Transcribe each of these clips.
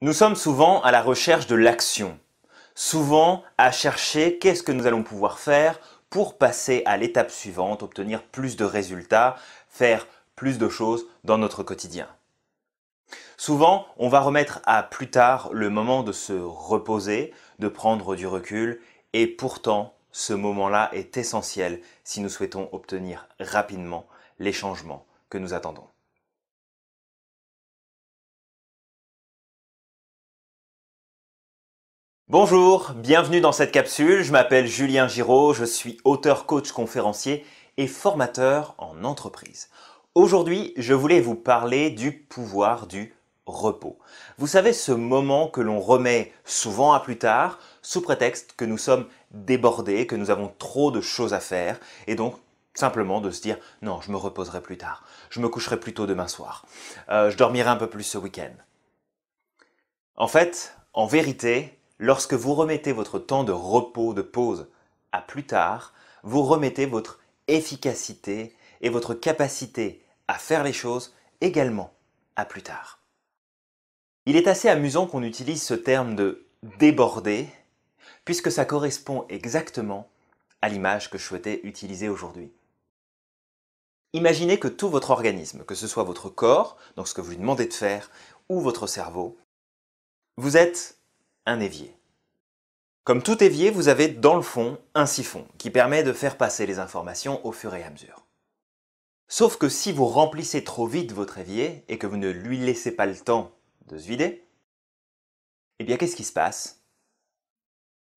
Nous sommes souvent à la recherche de l'action, souvent à chercher qu'est-ce que nous allons pouvoir faire pour passer à l'étape suivante, obtenir plus de résultats, faire plus de choses dans notre quotidien. Souvent, on va remettre à plus tard le moment de se reposer, de prendre du recul, et pourtant, ce moment-là est essentiel si nous souhaitons obtenir rapidement les changements que nous attendons. Bonjour, bienvenue dans cette capsule. Je m'appelle Julien Giraud, je suis auteur, coach, conférencier et formateur en entreprise. Aujourd'hui, je voulais vous parler du pouvoir du repos. Vous savez, ce moment que l'on remet souvent à plus tard, sous prétexte que nous sommes débordés, que nous avons trop de choses à faire, et donc simplement de se dire non, je me reposerai plus tard, je me coucherai plus tôt demain soir, euh, je dormirai un peu plus ce week-end. En fait, en vérité, Lorsque vous remettez votre temps de repos, de pause à plus tard, vous remettez votre efficacité et votre capacité à faire les choses également à plus tard. Il est assez amusant qu'on utilise ce terme de déborder, puisque ça correspond exactement à l'image que je souhaitais utiliser aujourd'hui. Imaginez que tout votre organisme, que ce soit votre corps, donc ce que vous lui demandez de faire, ou votre cerveau, vous êtes un évier. Comme tout évier, vous avez dans le fond un siphon qui permet de faire passer les informations au fur et à mesure. Sauf que si vous remplissez trop vite votre évier et que vous ne lui laissez pas le temps de se vider, eh bien qu'est-ce qui se passe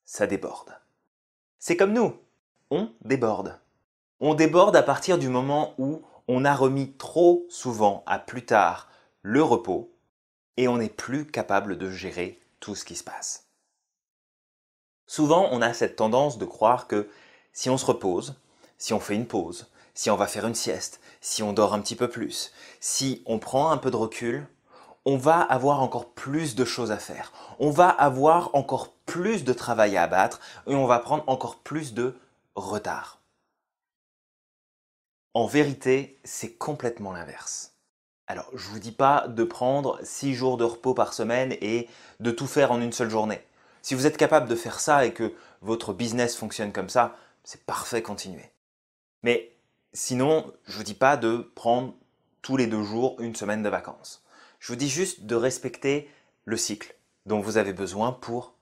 Ça déborde. C'est comme nous, on déborde. On déborde à partir du moment où on a remis trop souvent à plus tard le repos et on n'est plus capable de gérer tout ce qui se passe. Souvent, on a cette tendance de croire que si on se repose, si on fait une pause, si on va faire une sieste, si on dort un petit peu plus, si on prend un peu de recul, on va avoir encore plus de choses à faire. On va avoir encore plus de travail à abattre et on va prendre encore plus de retard. En vérité, c'est complètement l'inverse. Alors, je vous dis pas de prendre 6 jours de repos par semaine et de tout faire en une seule journée. Si vous êtes capable de faire ça et que votre business fonctionne comme ça, c'est parfait, continuez. Mais sinon, je ne vous dis pas de prendre tous les deux jours une semaine de vacances. Je vous dis juste de respecter le cycle dont vous avez besoin pour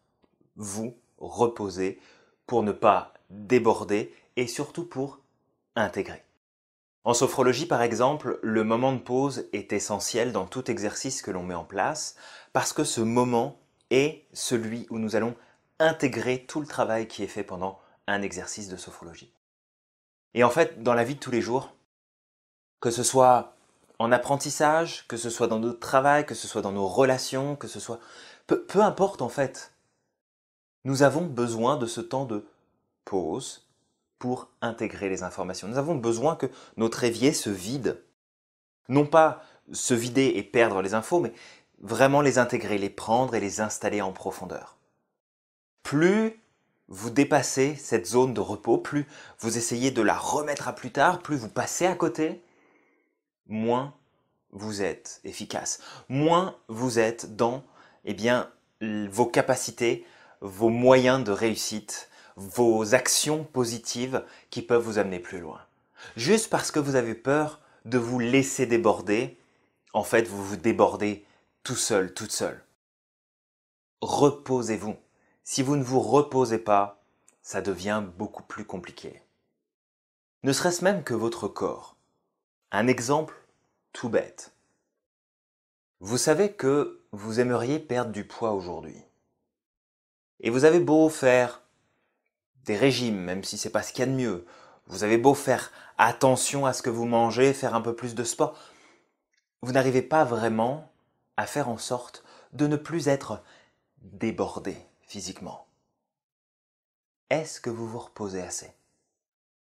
vous reposer, pour ne pas déborder et surtout pour intégrer. En sophrologie, par exemple, le moment de pause est essentiel dans tout exercice que l'on met en place parce que ce moment et celui où nous allons intégrer tout le travail qui est fait pendant un exercice de sophrologie. Et en fait, dans la vie de tous les jours, que ce soit en apprentissage, que ce soit dans notre travail, que ce soit dans nos relations, que ce soit... Peu, peu importe en fait, nous avons besoin de ce temps de pause pour intégrer les informations. Nous avons besoin que notre évier se vide. Non pas se vider et perdre les infos, mais vraiment les intégrer, les prendre et les installer en profondeur. Plus vous dépassez cette zone de repos, plus vous essayez de la remettre à plus tard, plus vous passez à côté, moins vous êtes efficace, moins vous êtes dans eh bien, vos capacités, vos moyens de réussite, vos actions positives qui peuvent vous amener plus loin. Juste parce que vous avez peur de vous laisser déborder, en fait, vous vous débordez tout seul, toute seule. Reposez-vous. Si vous ne vous reposez pas, ça devient beaucoup plus compliqué. Ne serait-ce même que votre corps. Un exemple tout bête. Vous savez que vous aimeriez perdre du poids aujourd'hui. Et vous avez beau faire des régimes, même si c'est pas ce qu'il y a de mieux. Vous avez beau faire attention à ce que vous mangez, faire un peu plus de sport. Vous n'arrivez pas vraiment à faire en sorte de ne plus être débordé physiquement. Est-ce que vous vous reposez assez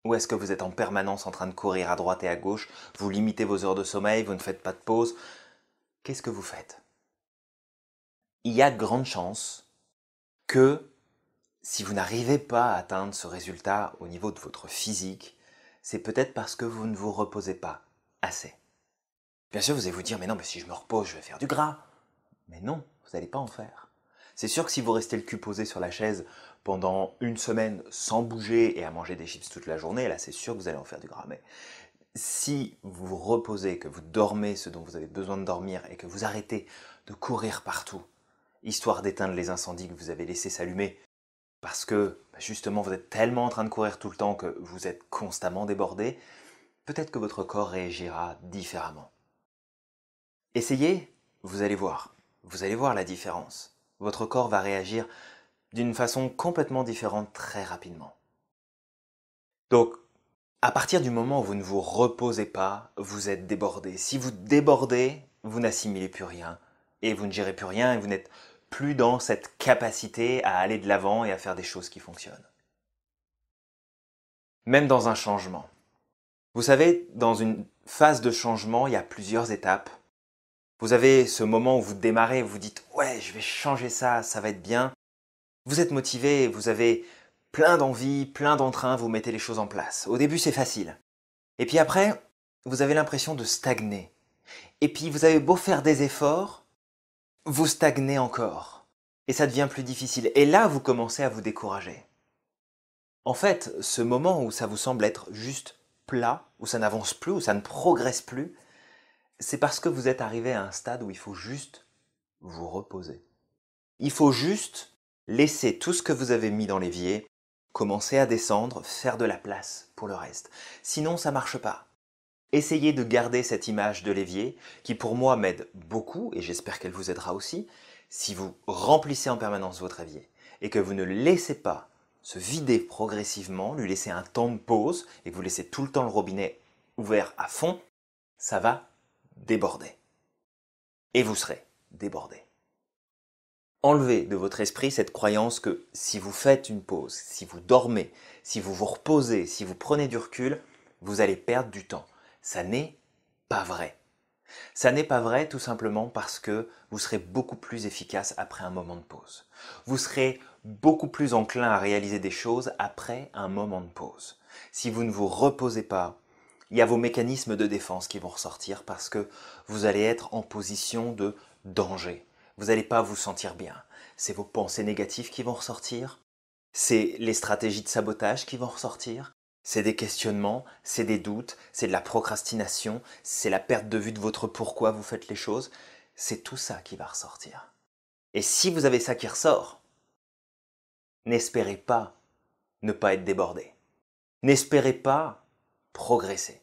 Ou est-ce que vous êtes en permanence en train de courir à droite et à gauche, vous limitez vos heures de sommeil, vous ne faites pas de pause Qu'est-ce que vous faites Il y a grande chance que si vous n'arrivez pas à atteindre ce résultat au niveau de votre physique, c'est peut-être parce que vous ne vous reposez pas assez. Bien sûr, vous allez vous dire, mais non, mais si je me repose, je vais faire du gras. Mais non, vous n'allez pas en faire. C'est sûr que si vous restez le cul posé sur la chaise pendant une semaine sans bouger et à manger des chips toute la journée, là c'est sûr que vous allez en faire du gras. Mais si vous vous reposez, que vous dormez ce dont vous avez besoin de dormir et que vous arrêtez de courir partout, histoire d'éteindre les incendies que vous avez laissés s'allumer, parce que bah, justement vous êtes tellement en train de courir tout le temps que vous êtes constamment débordé, peut-être que votre corps réagira différemment. Essayez, vous allez voir. Vous allez voir la différence. Votre corps va réagir d'une façon complètement différente très rapidement. Donc, à partir du moment où vous ne vous reposez pas, vous êtes débordé. Si vous débordez, vous n'assimilez plus rien. Et vous ne gérez plus rien et vous n'êtes plus dans cette capacité à aller de l'avant et à faire des choses qui fonctionnent. Même dans un changement. Vous savez, dans une phase de changement, il y a plusieurs étapes vous avez ce moment où vous démarrez, vous dites ouais, je vais changer ça, ça va être bien. Vous êtes motivé, vous avez plein d'envie, plein d'entrain, vous mettez les choses en place. Au début, c'est facile. Et puis après, vous avez l'impression de stagner. Et puis vous avez beau faire des efforts, vous stagnez encore. Et ça devient plus difficile. Et là, vous commencez à vous décourager. En fait, ce moment où ça vous semble être juste plat, où ça n'avance plus, où ça ne progresse plus, c'est parce que vous êtes arrivé à un stade où il faut juste vous reposer. Il faut juste laisser tout ce que vous avez mis dans l'évier, commencer à descendre, faire de la place pour le reste. Sinon, ça marche pas. Essayez de garder cette image de l'évier qui pour moi m'aide beaucoup et j'espère qu'elle vous aidera aussi si vous remplissez en permanence votre évier et que vous ne laissez pas se vider progressivement, lui laisser un temps de pause et vous laissez tout le temps le robinet ouvert à fond, ça va débordé. Et vous serez débordé. Enlevez de votre esprit cette croyance que si vous faites une pause, si vous dormez, si vous vous reposez, si vous prenez du recul, vous allez perdre du temps. Ça n'est pas vrai. Ça n'est pas vrai tout simplement parce que vous serez beaucoup plus efficace après un moment de pause. Vous serez beaucoup plus enclin à réaliser des choses après un moment de pause. Si vous ne vous reposez pas, il y a vos mécanismes de défense qui vont ressortir parce que vous allez être en position de danger. Vous n'allez pas vous sentir bien. C'est vos pensées négatives qui vont ressortir. C'est les stratégies de sabotage qui vont ressortir. C'est des questionnements, c'est des doutes, c'est de la procrastination, c'est la perte de vue de votre pourquoi vous faites les choses. C'est tout ça qui va ressortir. Et si vous avez ça qui ressort, n'espérez pas ne pas être débordé. N'espérez pas progresser,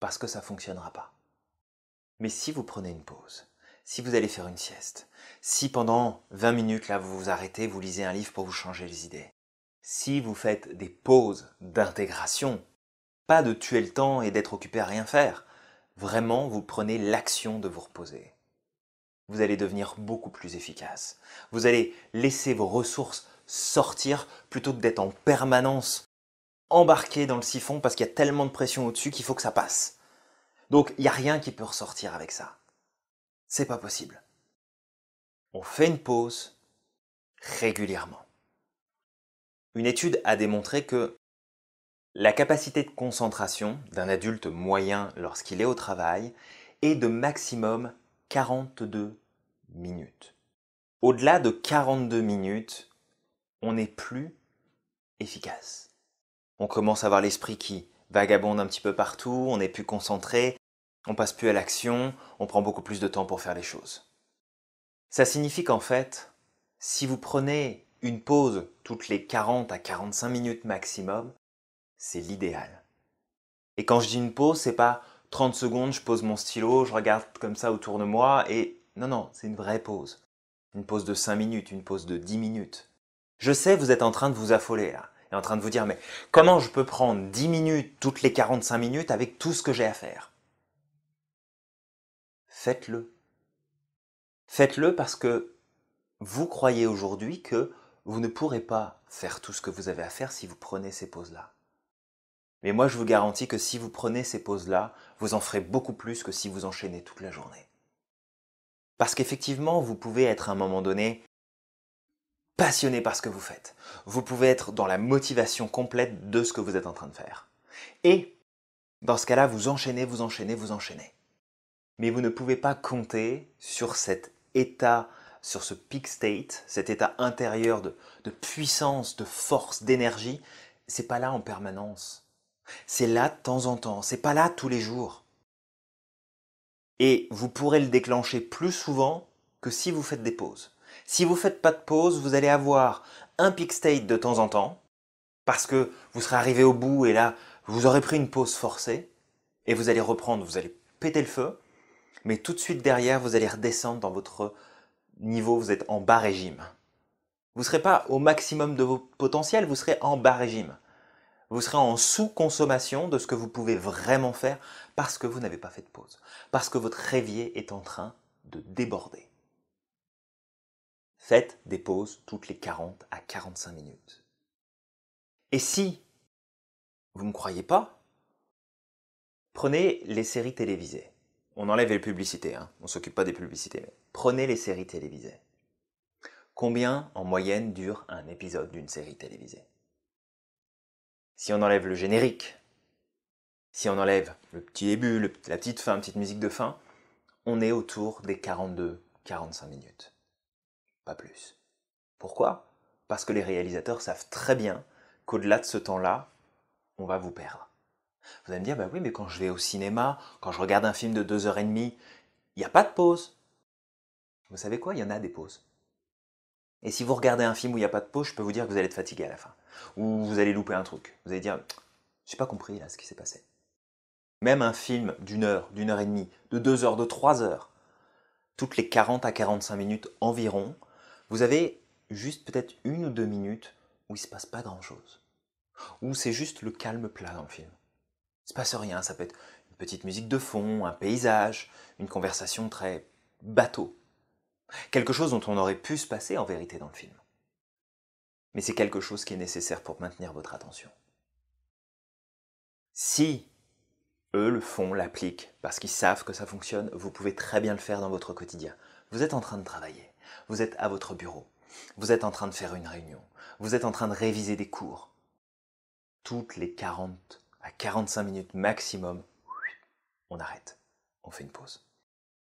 parce que ça ne fonctionnera pas. Mais si vous prenez une pause, si vous allez faire une sieste, si pendant 20 minutes là vous vous arrêtez, vous lisez un livre pour vous changer les idées, si vous faites des pauses d'intégration, pas de tuer le temps et d'être occupé à rien faire, vraiment vous prenez l'action de vous reposer. Vous allez devenir beaucoup plus efficace. Vous allez laisser vos ressources sortir plutôt que d'être en permanence embarqué dans le siphon parce qu'il y a tellement de pression au-dessus qu'il faut que ça passe. Donc il n'y a rien qui peut ressortir avec ça. C'est pas possible. On fait une pause régulièrement. Une étude a démontré que la capacité de concentration d'un adulte moyen lorsqu'il est au travail est de maximum 42 minutes. Au-delà de 42 minutes, on n'est plus efficace. On commence à avoir l'esprit qui vagabonde un petit peu partout, on n'est plus concentré, on passe plus à l'action, on prend beaucoup plus de temps pour faire les choses. Ça signifie qu'en fait, si vous prenez une pause toutes les 40 à 45 minutes maximum, c'est l'idéal. Et quand je dis une pause, c'est pas 30 secondes, je pose mon stylo, je regarde comme ça autour de moi et non non, c'est une vraie pause. Une pause de 5 minutes, une pause de 10 minutes. Je sais, vous êtes en train de vous affoler là. Est en train de vous dire, mais comment je peux prendre 10 minutes toutes les 45 minutes avec tout ce que j'ai à faire Faites-le. Faites-le parce que vous croyez aujourd'hui que vous ne pourrez pas faire tout ce que vous avez à faire si vous prenez ces pauses-là. Mais moi, je vous garantis que si vous prenez ces pauses-là, vous en ferez beaucoup plus que si vous enchaînez toute la journée. Parce qu'effectivement, vous pouvez être à un moment donné passionné par ce que vous faites. Vous pouvez être dans la motivation complète de ce que vous êtes en train de faire. Et dans ce cas-là, vous enchaînez, vous enchaînez, vous enchaînez. Mais vous ne pouvez pas compter sur cet état, sur ce peak state, cet état intérieur de, puissance, de force, d'énergie. C'est pas là en permanence. C'est là de temps en temps. C'est pas là tous les jours. Et vous pourrez le déclencher plus souvent que si vous faites des pauses. Si vous ne faites pas de pause, vous allez avoir un peak state de temps en temps, parce que vous serez arrivé au bout et là, vous aurez pris une pause forcée, et vous allez reprendre, vous allez péter le feu, mais tout de suite derrière, vous allez redescendre dans votre niveau, vous êtes en bas régime. Vous ne serez pas au maximum de vos potentiels, vous serez en bas régime. Vous serez en sous-consommation de ce que vous pouvez vraiment faire parce que vous n'avez pas fait de pause, parce que votre rêvier est en train de déborder. Faites des pauses toutes les 40 à 45 minutes. Et si vous ne me croyez pas, prenez les séries télévisées. On enlève les publicités, hein. on ne s'occupe pas des publicités. prenez les séries télévisées. Combien en moyenne dure un épisode d'une série télévisée Si on enlève le générique, si on enlève le petit début, la petite fin, petite musique de fin, on est autour des 42-45 minutes pas plus. Pourquoi Parce que les réalisateurs savent très bien qu'au-delà de ce temps-là, on va vous perdre. Vous allez me dire, bah oui, mais quand je vais au cinéma, quand je regarde un film de 2 et demie, il n'y a pas de pause. Vous savez quoi Il y en a des pauses. Et si vous regardez un film où il n'y a pas de pause, je peux vous dire que vous allez être fatigué à la fin. Ou vous allez louper un truc. Vous allez dire, je j'ai pas compris là ce qui s'est passé. Même un film d'une heure, d'une heure et demie, de deux heures, de trois heures, toutes les 40 à 45 minutes environ, vous avez juste peut-être une ou deux minutes où il ne se passe pas grand-chose. Où c'est juste le calme plat dans le film. Il ne se passe rien, ça peut être une petite musique de fond, un paysage, une conversation très bateau. Quelque chose dont on aurait pu se passer en vérité dans le film. Mais c'est quelque chose qui est nécessaire pour maintenir votre attention. Si eux le font, l'appliquent, parce qu'ils savent que ça fonctionne, vous pouvez très bien le faire dans votre quotidien. Vous êtes en train de travailler. Vous êtes à votre bureau. Vous êtes en train de faire une réunion. Vous êtes en train de réviser des cours. Toutes les 40 à 45 minutes maximum, on arrête. On fait une pause.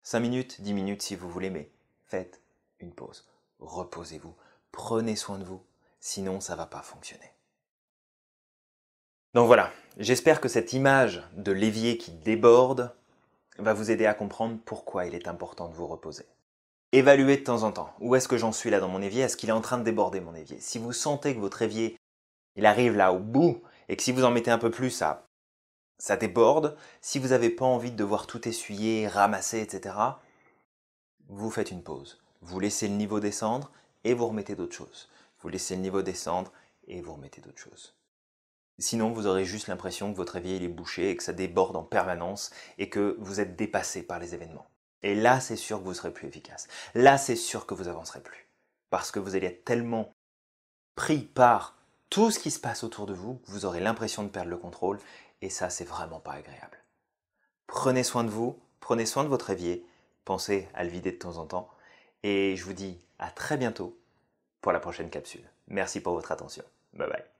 5 minutes, 10 minutes si vous voulez, mais faites une pause. Reposez-vous. Prenez soin de vous. Sinon, ça ne va pas fonctionner. Donc voilà, j'espère que cette image de l'évier qui déborde va vous aider à comprendre pourquoi il est important de vous reposer. Évaluez de temps en temps. Où est-ce que j'en suis là dans mon évier Est-ce qu'il est en train de déborder mon évier Si vous sentez que votre évier, il arrive là au bout, et que si vous en mettez un peu plus, ça, ça déborde. Si vous n'avez pas envie de devoir tout essuyer, ramasser, etc., vous faites une pause. Vous laissez le niveau descendre et vous remettez d'autres choses. Vous laissez le niveau descendre et vous remettez d'autres choses. Sinon, vous aurez juste l'impression que votre évier est bouché et que ça déborde en permanence et que vous êtes dépassé par les événements. Et là, c'est sûr que vous serez plus efficace. Là, c'est sûr que vous avancerez plus. Parce que vous allez être tellement pris par tout ce qui se passe autour de vous que vous aurez l'impression de perdre le contrôle. Et ça, c'est vraiment pas agréable. Prenez soin de vous, prenez soin de votre évier, pensez à le vider de temps en temps. Et je vous dis à très bientôt pour la prochaine capsule. Merci pour votre attention. Bye bye.